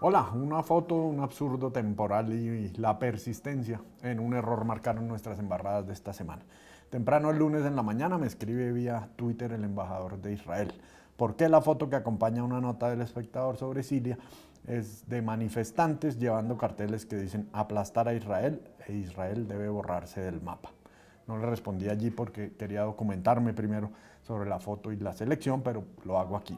Hola, una foto, un absurdo temporal y la persistencia en un error marcaron nuestras embarradas de esta semana. Temprano el lunes en la mañana me escribe vía Twitter el embajador de Israel. ¿Por qué la foto que acompaña una nota del espectador sobre Siria es de manifestantes llevando carteles que dicen aplastar a Israel e Israel debe borrarse del mapa? No le respondí allí porque quería documentarme primero sobre la foto y la selección, pero lo hago aquí.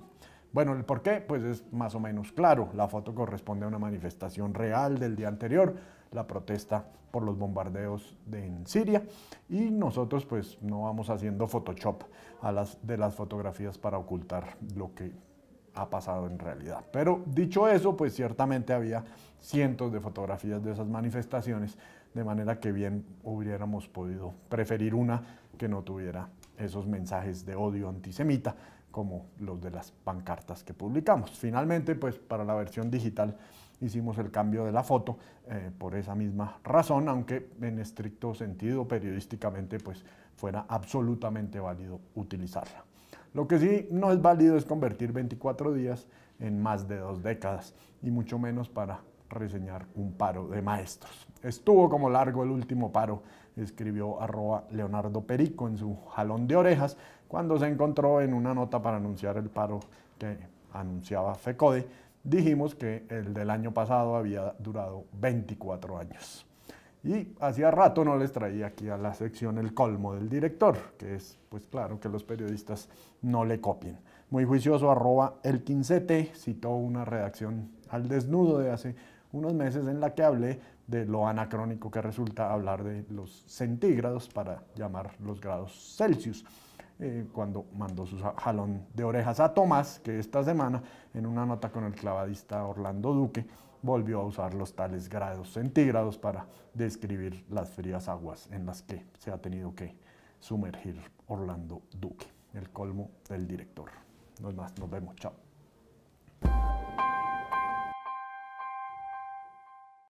Bueno, el por qué, pues es más o menos claro. La foto corresponde a una manifestación real del día anterior, la protesta por los bombardeos de, en Siria. Y nosotros pues no vamos haciendo Photoshop de las fotografías para ocultar lo que ha pasado en realidad. Pero dicho eso, pues ciertamente había cientos de fotografías de esas manifestaciones, de manera que bien hubiéramos podido preferir una que no tuviera esos mensajes de odio antisemita como los de las pancartas que publicamos. Finalmente, pues para la versión digital hicimos el cambio de la foto eh, por esa misma razón, aunque en estricto sentido periodísticamente pues fuera absolutamente válido utilizarla. Lo que sí no es válido es convertir 24 días en más de dos décadas y mucho menos para reseñar un paro de maestros. Estuvo como largo el último paro, escribió arroba Leonardo Perico en su jalón de orejas cuando se encontró en una nota para anunciar el paro que anunciaba FECODE. Dijimos que el del año pasado había durado 24 años. Y hacía rato no les traía aquí a la sección el colmo del director, que es, pues claro, que los periodistas no le copien. Muy juicioso, arroba el citó una redacción al desnudo de hace unos meses en la que hablé de lo anacrónico que resulta hablar de los centígrados para llamar los grados Celsius. Eh, cuando mandó su jalón de orejas a Tomás, que esta semana, en una nota con el clavadista Orlando Duque, volvió a usar los tales grados centígrados para describir las frías aguas en las que se ha tenido que sumergir Orlando Duque, el colmo del director. No más, nos vemos, chao.